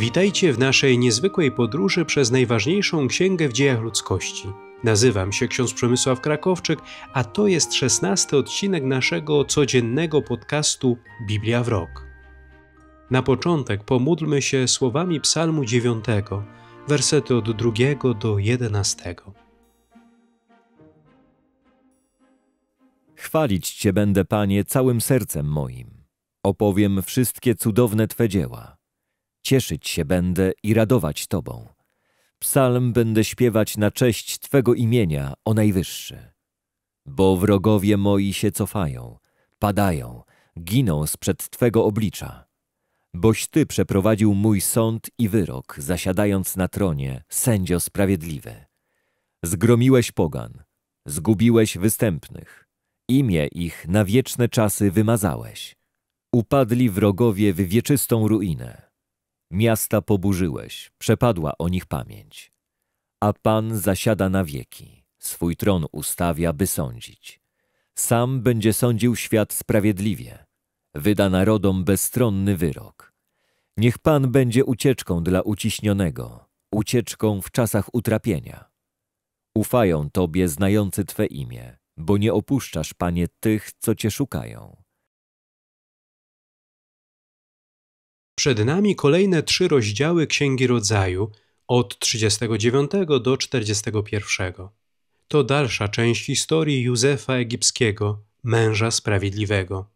Witajcie w naszej niezwykłej podróży przez najważniejszą księgę w dziejach ludzkości. Nazywam się ksiądz Przemysław Krakowczyk, a to jest szesnasty odcinek naszego codziennego podcastu Biblia w rok. Na początek pomódlmy się słowami Psalmu 9, wersety od 2 do 11. Chwalić Cię będę, Panie, całym sercem moim. Opowiem wszystkie cudowne Twe dzieła cieszyć się będę i radować Tobą. Psalm będę śpiewać na cześć Twego imienia, o Najwyższy. Bo wrogowie moi się cofają, padają, giną sprzed Twego oblicza. Boś Ty przeprowadził mój sąd i wyrok, zasiadając na tronie, sędzio sprawiedliwy. Zgromiłeś pogan, zgubiłeś występnych, imię ich na wieczne czasy wymazałeś. Upadli wrogowie w wieczystą ruinę. Miasta poburzyłeś, przepadła o nich pamięć. A Pan zasiada na wieki, swój tron ustawia, by sądzić. Sam będzie sądził świat sprawiedliwie, wyda narodom bezstronny wyrok. Niech Pan będzie ucieczką dla uciśnionego, ucieczką w czasach utrapienia. Ufają Tobie znający Twe imię, bo nie opuszczasz, Panie, tych, co Cię szukają. Przed nami kolejne trzy rozdziały Księgi Rodzaju od 39 do 41. To dalsza część historii Józefa Egipskiego, męża sprawiedliwego.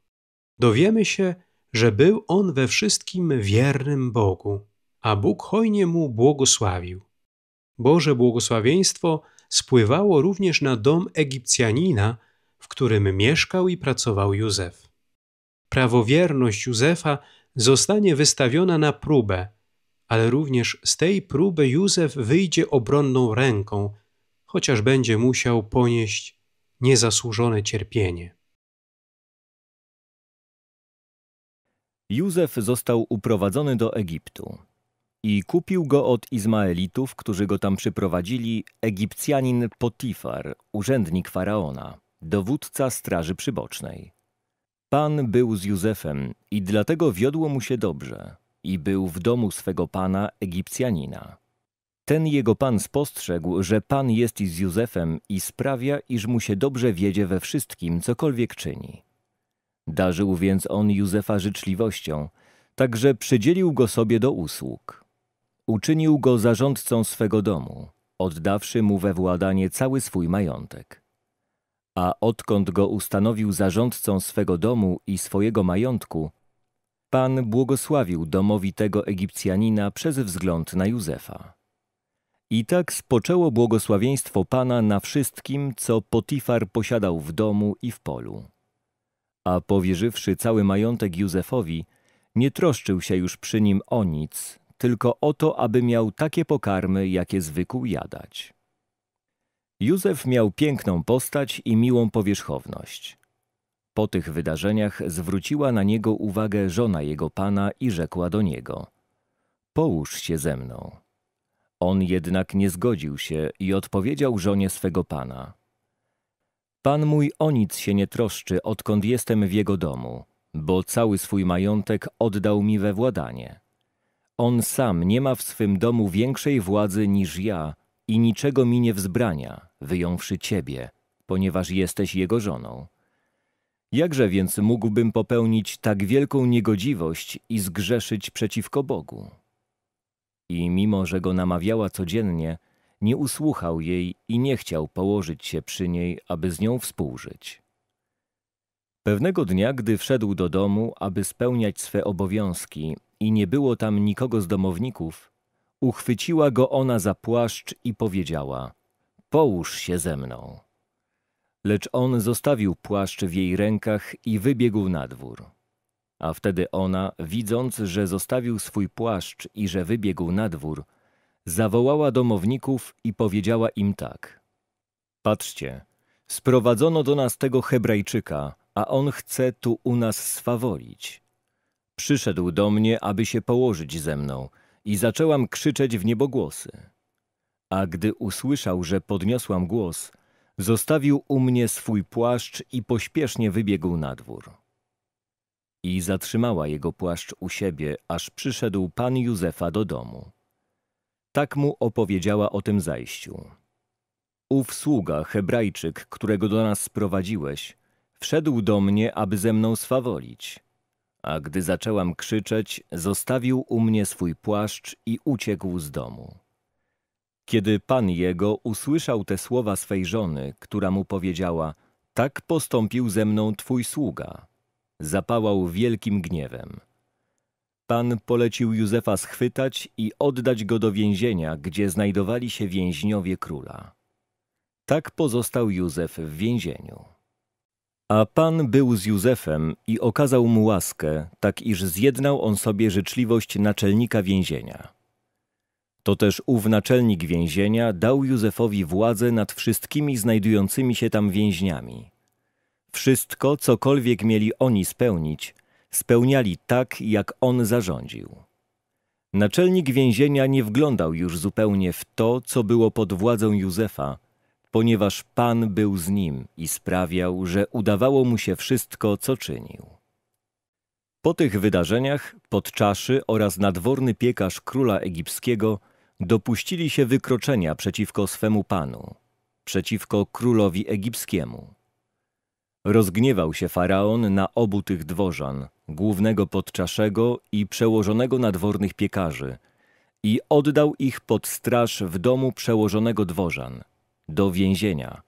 Dowiemy się, że był on we wszystkim wiernym Bogu, a Bóg hojnie mu błogosławił. Boże błogosławieństwo spływało również na dom Egipcjanina, w którym mieszkał i pracował Józef. Prawowierność Józefa zostanie wystawiona na próbę, ale również z tej próby Józef wyjdzie obronną ręką, chociaż będzie musiał ponieść niezasłużone cierpienie. Józef został uprowadzony do Egiptu i kupił go od Izmaelitów, którzy go tam przyprowadzili, Egipcjanin Potifar, urzędnik faraona, dowódca straży przybocznej. Pan był z Józefem i dlatego wiodło mu się dobrze i był w domu swego pana Egipcjanina. Ten jego pan spostrzegł, że pan jest z Józefem i sprawia, iż mu się dobrze wiedzie we wszystkim, cokolwiek czyni. Darzył więc on Józefa życzliwością, także przydzielił go sobie do usług. Uczynił go zarządcą swego domu, oddawszy mu we władanie cały swój majątek a odkąd go ustanowił zarządcą swego domu i swojego majątku, Pan błogosławił domowi tego Egipcjanina przez wzgląd na Józefa. I tak spoczęło błogosławieństwo Pana na wszystkim, co Potifar posiadał w domu i w polu. A powierzywszy cały majątek Józefowi, nie troszczył się już przy nim o nic, tylko o to, aby miał takie pokarmy, jakie zwykł jadać. Józef miał piękną postać i miłą powierzchowność. Po tych wydarzeniach zwróciła na niego uwagę żona jego pana i rzekła do niego: Połóż się ze mną. On jednak nie zgodził się i odpowiedział żonie swego pana: Pan mój o nic się nie troszczy, odkąd jestem w jego domu, bo cały swój majątek oddał mi we władanie. On sam nie ma w swym domu większej władzy niż ja, i niczego mi nie wzbrania, wyjąwszy ciebie, ponieważ jesteś jego żoną. Jakże więc mógłbym popełnić tak wielką niegodziwość i zgrzeszyć przeciwko Bogu? I mimo, że go namawiała codziennie, nie usłuchał jej i nie chciał położyć się przy niej, aby z nią współżyć. Pewnego dnia, gdy wszedł do domu, aby spełniać swe obowiązki i nie było tam nikogo z domowników, Uchwyciła go ona za płaszcz i powiedziała – połóż się ze mną. Lecz on zostawił płaszcz w jej rękach i wybiegł na dwór. A wtedy ona, widząc, że zostawił swój płaszcz i że wybiegł na dwór, zawołała domowników i powiedziała im tak. Patrzcie, sprowadzono do nas tego Hebrajczyka, a on chce tu u nas swawolić. Przyszedł do mnie, aby się położyć ze mną – i zaczęłam krzyczeć w niebogłosy. A gdy usłyszał, że podniosłam głos, zostawił u mnie swój płaszcz i pośpiesznie wybiegł na dwór. I zatrzymała jego płaszcz u siebie, aż przyszedł pan Józefa do domu. Tak mu opowiedziała o tym zajściu. Ów sługa, Hebrajczyk, którego do nas sprowadziłeś, wszedł do mnie, aby ze mną swawolić a gdy zaczęłam krzyczeć, zostawił u mnie swój płaszcz i uciekł z domu. Kiedy pan jego usłyszał te słowa swej żony, która mu powiedziała: Tak postąpił ze mną twój sługa, zapałał wielkim gniewem. Pan polecił Józefa schwytać i oddać go do więzienia, gdzie znajdowali się więźniowie króla. Tak pozostał Józef w więzieniu. A Pan był z Józefem i okazał mu łaskę, tak iż zjednał on sobie życzliwość naczelnika więzienia. Toteż ów naczelnik więzienia dał Józefowi władzę nad wszystkimi znajdującymi się tam więźniami. Wszystko, cokolwiek mieli oni spełnić, spełniali tak, jak on zarządził. Naczelnik więzienia nie wglądał już zupełnie w to, co było pod władzą Józefa, ponieważ Pan był z nim i sprawiał, że udawało mu się wszystko, co czynił. Po tych wydarzeniach podczaszy oraz nadworny piekarz króla egipskiego dopuścili się wykroczenia przeciwko swemu panu, przeciwko królowi egipskiemu. Rozgniewał się faraon na obu tych dworzan, głównego podczaszego i przełożonego nadwornych piekarzy, i oddał ich pod straż w domu przełożonego dworzan – do więzienia,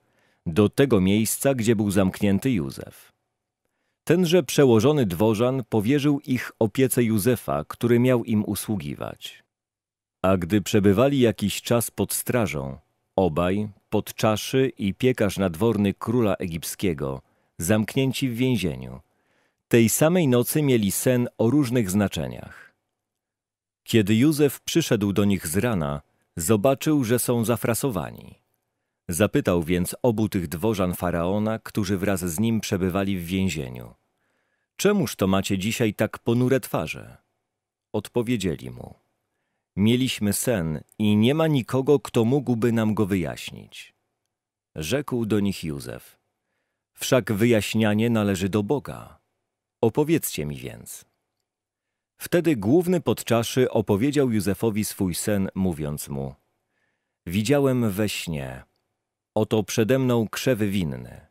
do tego miejsca, gdzie był zamknięty Józef. Tenże przełożony dworzan powierzył ich opiece Józefa, który miał im usługiwać. A gdy przebywali jakiś czas pod strażą, obaj, podczaszy i piekarz nadworny króla egipskiego, zamknięci w więzieniu, tej samej nocy mieli sen o różnych znaczeniach. Kiedy Józef przyszedł do nich z rana, zobaczył, że są zafrasowani. Zapytał więc obu tych dworzan faraona, którzy wraz z nim przebywali w więzieniu. Czemuż to macie dzisiaj tak ponure twarze? Odpowiedzieli mu. Mieliśmy sen i nie ma nikogo, kto mógłby nam go wyjaśnić. Rzekł do nich Józef. Wszak wyjaśnianie należy do Boga. Opowiedzcie mi więc. Wtedy główny podczaszy opowiedział Józefowi swój sen, mówiąc mu: Widziałem we śnie, Oto przede mną krzewy winne.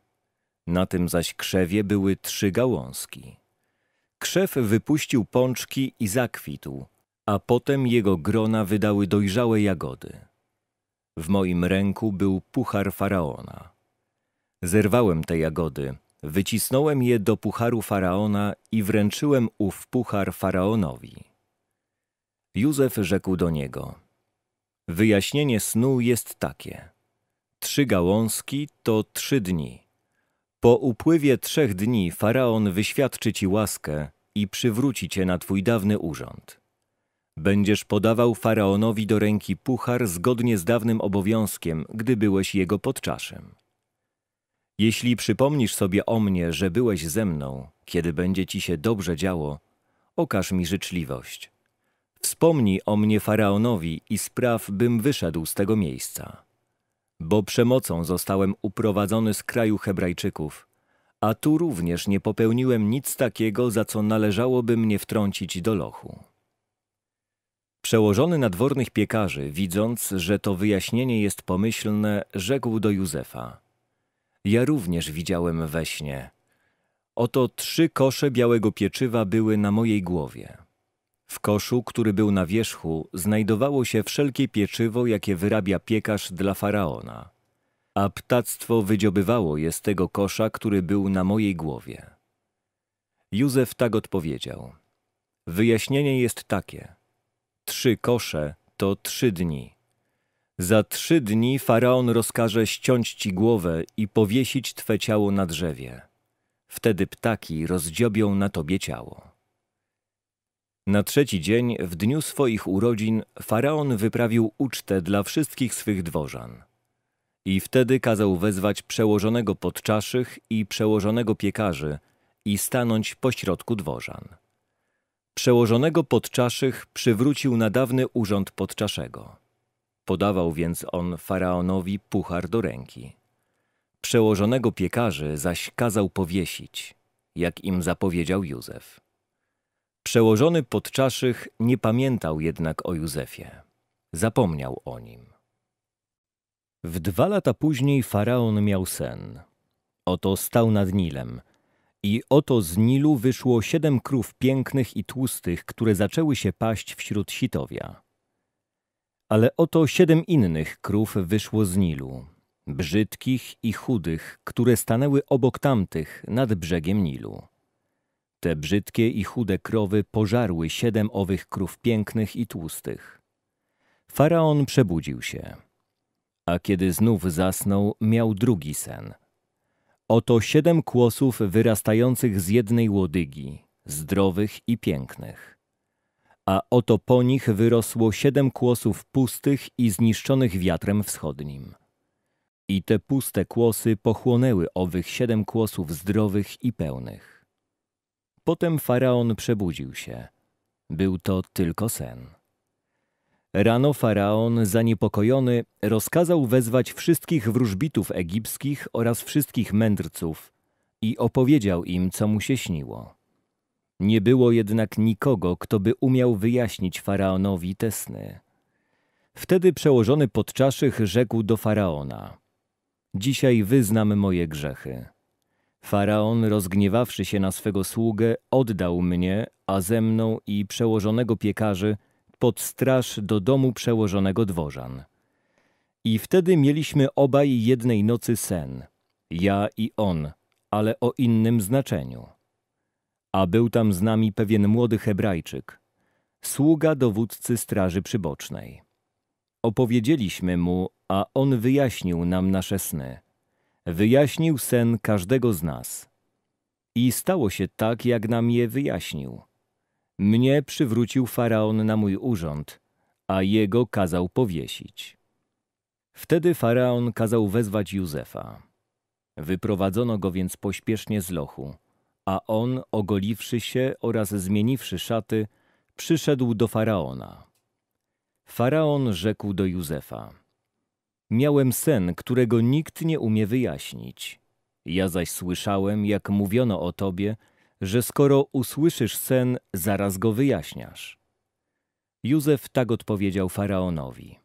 Na tym zaś krzewie były trzy gałązki. Krzew wypuścił pączki i zakwitł, a potem jego grona wydały dojrzałe jagody. W moim ręku był puchar faraona. Zerwałem te jagody, wycisnąłem je do pucharu faraona i wręczyłem ów puchar faraonowi. Józef rzekł do niego: Wyjaśnienie snu jest takie trzy gałązki to trzy dni. Po upływie trzech dni faraon wyświadczy ci łaskę i przywróci cię na twój dawny urząd. Będziesz podawał faraonowi do ręki puchar zgodnie z dawnym obowiązkiem, gdy byłeś jego podczaszem. Jeśli przypomnisz sobie o mnie, że byłeś ze mną, kiedy będzie ci się dobrze działo, okaż mi życzliwość. Wspomnij o mnie faraonowi i spraw, bym wyszedł z tego miejsca bo przemocą zostałem uprowadzony z kraju Hebrajczyków, a tu również nie popełniłem nic takiego, za co należałoby mnie wtrącić do lochu. Przełożony nadwornych piekarzy, widząc, że to wyjaśnienie jest pomyślne, rzekł do Józefa: Ja również widziałem we śnie. Oto trzy kosze białego pieczywa były na mojej głowie. W koszu, który był na wierzchu, znajdowało się wszelkie pieczywo, jakie wyrabia piekarz dla faraona. A ptactwo wydziobywało je z tego kosza, który był na mojej głowie. Józef tak odpowiedział. Wyjaśnienie jest takie. Trzy kosze to trzy dni. Za trzy dni faraon rozkaże ściąć ci głowę i powiesić twe ciało na drzewie. Wtedy ptaki rozdziobią na tobie ciało. Na trzeci dzień, w dniu swoich urodzin, faraon wyprawił ucztę dla wszystkich swych dworzan. I wtedy kazał wezwać przełożonego podczaszych i przełożonego piekarzy i stanąć pośrodku dworzan. Przełożonego podczaszych przywrócił na dawny urząd podczaszego. Podawał więc on faraonowi puchar do ręki. Przełożonego piekarzy zaś kazał powiesić, jak im zapowiedział Józef. Przełożony podczaszych nie pamiętał jednak o Józefie. Zapomniał o nim. W dwa lata później faraon miał sen. Oto stał nad Nilem. I oto z Nilu wyszło siedem krów pięknych i tłustych, które zaczęły się paść wśród sitowia. Ale oto siedem innych krów wyszło z Nilu, brzydkich i chudych, które stanęły obok tamtych nad brzegiem Nilu te brzydkie i chude krowy pożarły siedem owych krów pięknych i tłustych. Faraon przebudził się. A kiedy znów zasnął, miał drugi sen. Oto siedem kłosów wyrastających z jednej łodygi, zdrowych i pięknych. A oto po nich wyrosło siedem kłosów pustych i zniszczonych wiatrem wschodnim. I te puste kłosy pochłonęły owych siedem kłosów zdrowych i pełnych. Potem faraon przebudził się. Był to tylko sen. Rano faraon, zaniepokojony, rozkazał wezwać wszystkich wróżbitów egipskich oraz wszystkich mędrców i opowiedział im, co mu się śniło. Nie było jednak nikogo, kto by umiał wyjaśnić faraonowi te sny. Wtedy przełożony podczaszych rzekł do faraona: Dzisiaj wyznam moje grzechy. Faraon, rozgniewawszy się na swego sługę, oddał mnie, a ze mną i przełożonego piekarzy, pod straż do domu przełożonego dworzan. I wtedy mieliśmy obaj jednej nocy sen, ja i on, ale o innym znaczeniu. A był tam z nami pewien młody Hebrajczyk, sługa dowódcy straży przybocznej. Opowiedzieliśmy mu, a on wyjaśnił nam nasze sny wyjaśnił sen każdego z nas. I stało się tak, jak nam je wyjaśnił. Mnie przywrócił faraon na mój urząd, a jego kazał powiesić. Wtedy faraon kazał wezwać Józefa. Wyprowadzono go więc pośpiesznie z lochu, a on, ogoliwszy się oraz zmieniwszy szaty, przyszedł do faraona. Faraon rzekł do Józefa – Miałem sen, którego nikt nie umie wyjaśnić. Ja zaś słyszałem, jak mówiono o tobie, że skoro usłyszysz sen, zaraz go wyjaśniasz. Józef tak odpowiedział faraonowi.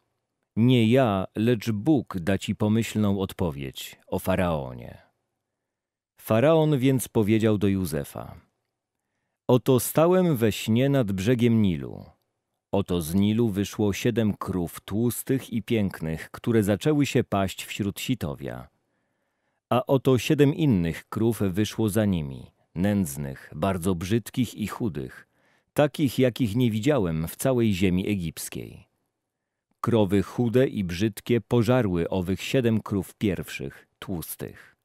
Nie ja, lecz Bóg da ci pomyślną odpowiedź o faraonie. Faraon więc powiedział do Józefa: Oto stałem we śnie nad brzegiem Nilu. Oto z Nilu wyszło siedem krów tłustych i pięknych, które zaczęły się paść wśród sitowia. A oto siedem innych krów wyszło za nimi, nędznych, bardzo brzydkich i chudych, takich jakich nie widziałem w całej ziemi egipskiej. Krowy chude i brzydkie pożarły owych siedem krów pierwszych, tłustych.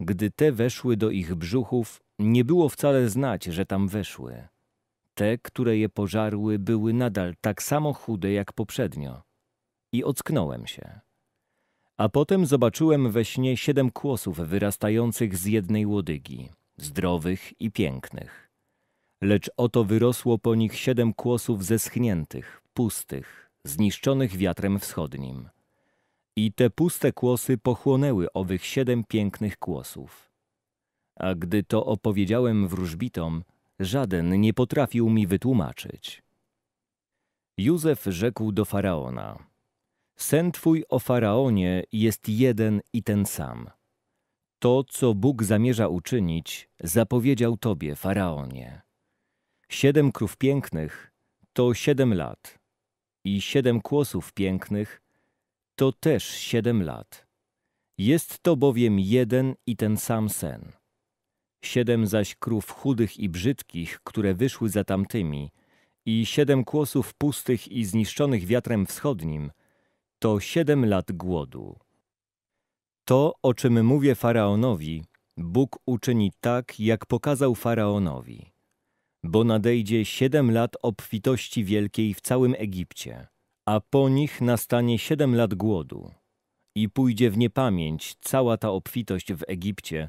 Gdy te weszły do ich brzuchów, nie było wcale znać, że tam weszły te, które je pożarły, były nadal tak samo chude jak poprzednio. I ocknąłem się. A potem zobaczyłem we śnie siedem kłosów wyrastających z jednej łodygi, zdrowych i pięknych. Lecz oto wyrosło po nich siedem kłosów zeschniętych, pustych, zniszczonych wiatrem wschodnim. I te puste kłosy pochłonęły owych siedem pięknych kłosów. A gdy to opowiedziałem wróżbitom, żaden nie potrafił mi wytłumaczyć. Józef rzekł do faraona: Sen twój o faraonie jest jeden i ten sam. To, co Bóg zamierza uczynić, zapowiedział tobie, faraonie. Siedem krów pięknych to siedem lat, i siedem kłosów pięknych to też siedem lat. Jest to bowiem jeden i ten sam sen siedem zaś krów chudych i brzydkich, które wyszły za tamtymi, i siedem kłosów pustych i zniszczonych wiatrem wschodnim, to siedem lat głodu. To, o czym mówię Faraonowi, Bóg uczyni tak, jak pokazał Faraonowi. Bo nadejdzie siedem lat obfitości wielkiej w całym Egipcie, a po nich nastanie siedem lat głodu. I pójdzie w niepamięć cała ta obfitość w Egipcie –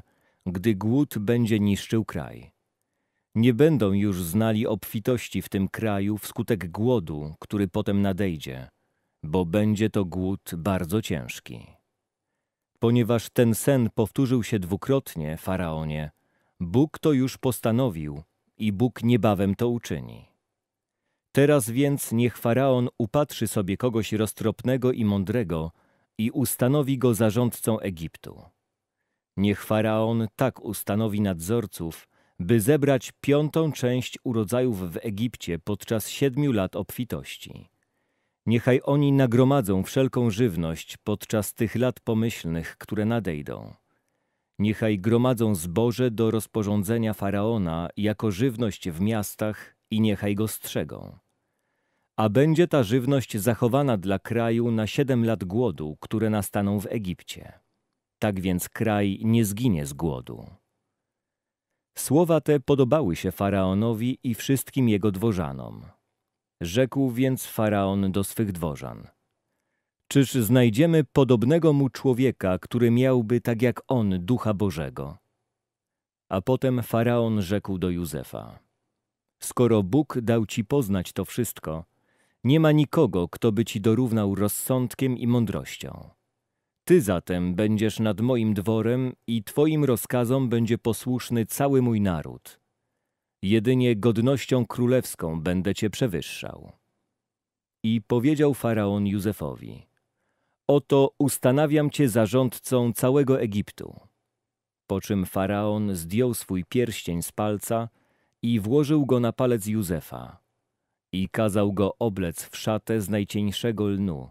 gdy głód będzie niszczył kraj. Nie będą już znali obfitości w tym kraju wskutek głodu, który potem nadejdzie, bo będzie to głód bardzo ciężki. Ponieważ ten sen powtórzył się dwukrotnie, faraonie, Bóg to już postanowił i Bóg niebawem to uczyni. Teraz więc niech faraon upatrzy sobie kogoś roztropnego i mądrego i ustanowi go zarządcą Egiptu. Niech faraon tak ustanowi nadzorców, by zebrać piątą część urodzajów w Egipcie podczas siedmiu lat obfitości. Niechaj oni nagromadzą wszelką żywność podczas tych lat pomyślnych, które nadejdą. Niechaj gromadzą zboże do rozporządzenia faraona jako żywność w miastach i niechaj go strzegą. A będzie ta żywność zachowana dla kraju na siedem lat głodu, które nastaną w Egipcie tak więc kraj nie zginie z głodu. Słowa te podobały się faraonowi i wszystkim jego dworzanom. Rzekł więc faraon do swych dworzan: Czyż znajdziemy podobnego mu człowieka, który miałby tak jak on ducha Bożego? A potem faraon rzekł do Józefa: Skoro Bóg dał ci poznać to wszystko, nie ma nikogo, kto by ci dorównał rozsądkiem i mądrością. Ty zatem będziesz nad moim dworem i Twoim rozkazom będzie posłuszny cały mój naród. Jedynie godnością królewską będę Cię przewyższał. I powiedział faraon Józefowi: Oto ustanawiam Cię zarządcą całego Egiptu. Po czym faraon zdjął swój pierścień z palca i włożył go na palec Józefa. I kazał go oblec w szatę z najcieńszego lnu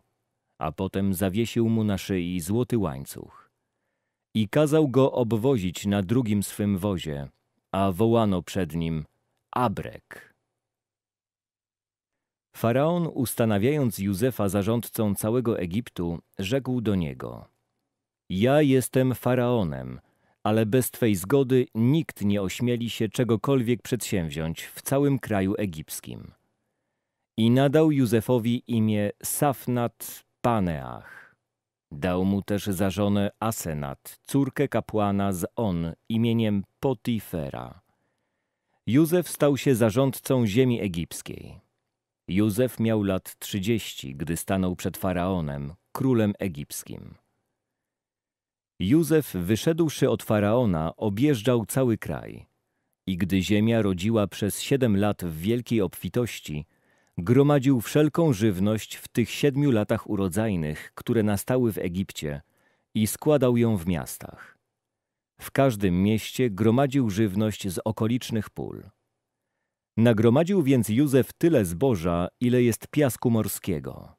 a potem zawiesił mu na szyi złoty łańcuch. I kazał go obwozić na drugim swym wozie, a wołano przed nim Abrek. Faraon, ustanawiając Józefa zarządcą całego Egiptu, rzekł do niego Ja jestem Faraonem, ale bez Twej zgody nikt nie ośmieli się czegokolwiek przedsięwziąć w całym kraju egipskim. I nadał Józefowi imię Safnat Paneach. Dał mu też za żonę Asenat, córkę kapłana z On imieniem Potifera. Józef stał się zarządcą ziemi egipskiej. Józef miał lat trzydzieści, gdy stanął przed faraonem, królem egipskim. Józef, wyszedłszy od faraona, objeżdżał cały kraj. I gdy ziemia rodziła przez siedem lat w wielkiej obfitości, gromadził wszelką żywność w tych siedmiu latach urodzajnych, które nastały w Egipcie i składał ją w miastach. W każdym mieście gromadził żywność z okolicznych pól. Nagromadził więc Józef tyle zboża, ile jest piasku morskiego.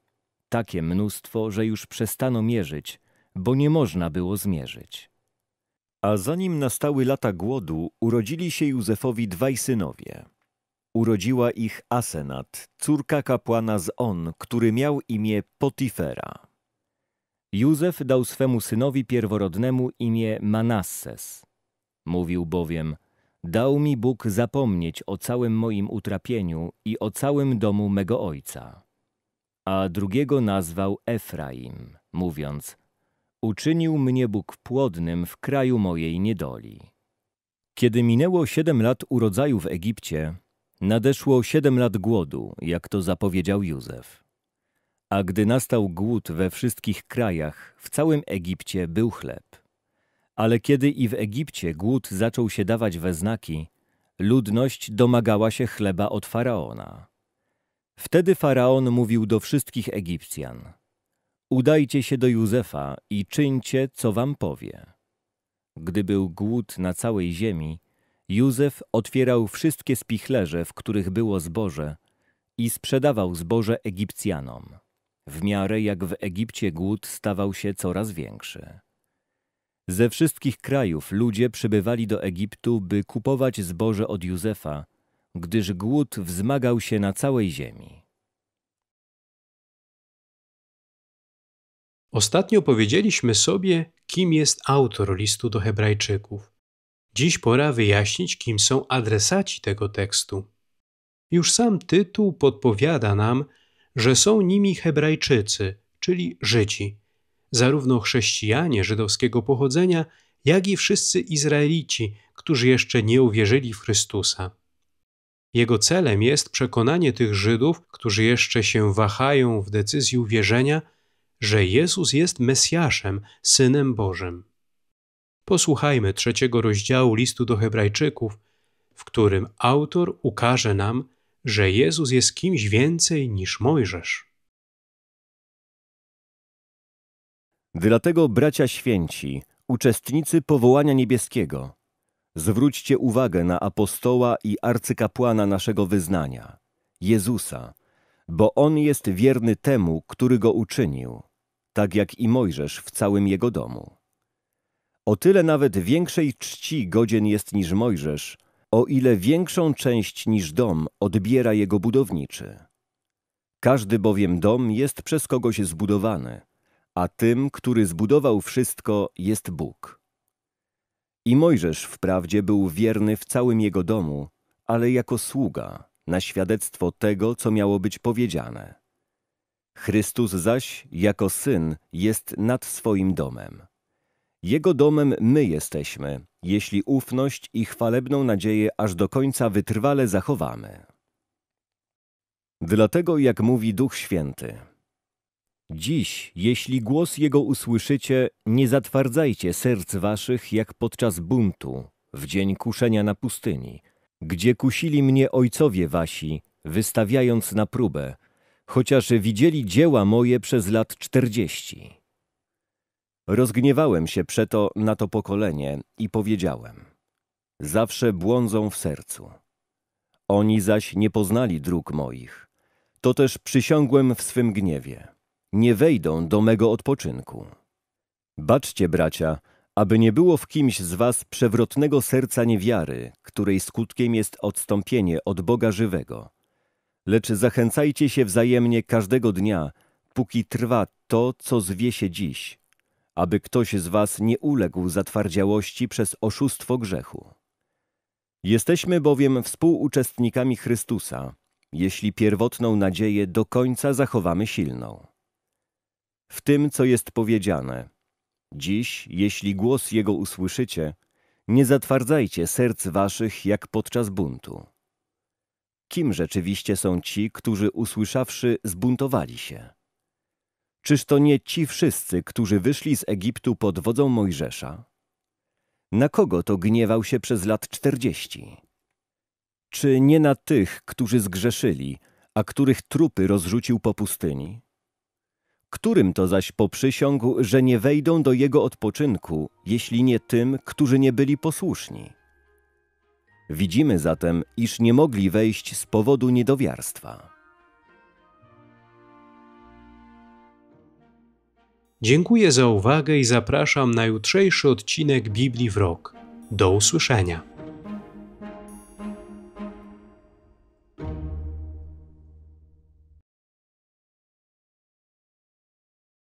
Takie mnóstwo, że już przestano mierzyć, bo nie można było zmierzyć. A zanim nastały lata głodu, urodzili się Józefowi dwaj synowie – Urodziła ich Asenat, córka kapłana z On, który miał imię Potifera. Józef dał swemu synowi pierworodnemu imię Manasses. Mówił bowiem, dał mi Bóg zapomnieć o całym moim utrapieniu i o całym domu mego ojca. A drugiego nazwał Efraim, mówiąc, uczynił mnie Bóg płodnym w kraju mojej niedoli. Kiedy minęło siedem lat urodzaju w Egipcie, Nadeszło siedem lat głodu, jak to zapowiedział Józef. A gdy nastał głód we wszystkich krajach, w całym Egipcie był chleb. Ale kiedy i w Egipcie głód zaczął się dawać we znaki, ludność domagała się chleba od faraona. Wtedy faraon mówił do wszystkich Egipcjan: Udajcie się do Józefa i czyńcie, co wam powie. Gdy był głód na całej ziemi, Józef otwierał wszystkie spichlerze, w których było zboże i sprzedawał zboże Egipcjanom, w miarę jak w Egipcie głód stawał się coraz większy. Ze wszystkich krajów ludzie przybywali do Egiptu, by kupować zboże od Józefa, gdyż głód wzmagał się na całej ziemi. Ostatnio powiedzieliśmy sobie, kim jest autor listu do Hebrajczyków. Dziś pora wyjaśnić, kim są adresaci tego tekstu. Już sam tytuł podpowiada nam, że są nimi Hebrajczycy, czyli Żydzi, zarówno chrześcijanie żydowskiego pochodzenia, jak i wszyscy Izraelici, którzy jeszcze nie uwierzyli w Chrystusa. Jego celem jest przekonanie tych Żydów, którzy jeszcze się wahają w decyzji uwierzenia, że Jezus jest Mesjaszem, Synem Bożym. Posłuchajmy trzeciego rozdziału listu do Hebrajczyków, w którym autor ukaże nam, że Jezus jest kimś więcej niż Mojżesz. Dlatego, bracia święci, uczestnicy powołania niebieskiego, zwróćcie uwagę na apostoła i arcykapłana naszego wyznania, Jezusa, bo On jest wierny temu, który go uczynił, tak jak i Mojżesz w całym jego domu. O tyle nawet większej czci godzien jest niż Mojżesz, o ile większą część niż dom odbiera jego budowniczy. Każdy bowiem dom jest przez kogoś zbudowany, a tym, który zbudował wszystko, jest Bóg. I Mojżesz wprawdzie był wierny w całym jego domu, ale jako sługa, na świadectwo tego, co miało być powiedziane. Chrystus zaś, jako syn, jest nad swoim domem. Jego domem my jesteśmy, jeśli ufność i chwalebną nadzieję aż do końca wytrwale zachowamy. Dlatego, jak mówi Duch Święty, Dziś, jeśli głos Jego usłyszycie, nie zatwardzajcie serc waszych jak podczas buntu, w dzień kuszenia na pustyni, gdzie kusili mnie ojcowie wasi, wystawiając na próbę, chociaż widzieli dzieła moje przez lat czterdzieści. Rozgniewałem się przeto na to pokolenie i powiedziałem, zawsze błądzą w sercu. Oni zaś nie poznali dróg moich. To też przysiągłem w swym gniewie. Nie wejdą do mego odpoczynku. Baczcie, bracia, aby nie było w kimś z was przewrotnego serca niewiary, której skutkiem jest odstąpienie od Boga żywego. Lecz zachęcajcie się wzajemnie każdego dnia, póki trwa to, co zwie się dziś, aby ktoś z was nie uległ zatwardziałości przez oszustwo grzechu. Jesteśmy bowiem współuczestnikami Chrystusa, jeśli pierwotną nadzieję do końca zachowamy silną. W tym, co jest powiedziane, dziś, jeśli głos Jego usłyszycie, nie zatwardzajcie serc waszych jak podczas buntu. Kim rzeczywiście są ci, którzy usłyszawszy zbuntowali się? Czyż to nie ci wszyscy, którzy wyszli z Egiptu pod wodzą Mojżesza? Na kogo to gniewał się przez lat czterdzieści? Czy nie na tych, którzy zgrzeszyli, a których trupy rozrzucił po pustyni? Którym to zaś poprzysiągł, że nie wejdą do jego odpoczynku, jeśli nie tym, którzy nie byli posłuszni? Widzimy zatem, iż nie mogli wejść z powodu niedowiarstwa. Dziękuję za uwagę i zapraszam na jutrzejszy odcinek Biblii w Rok. Do usłyszenia.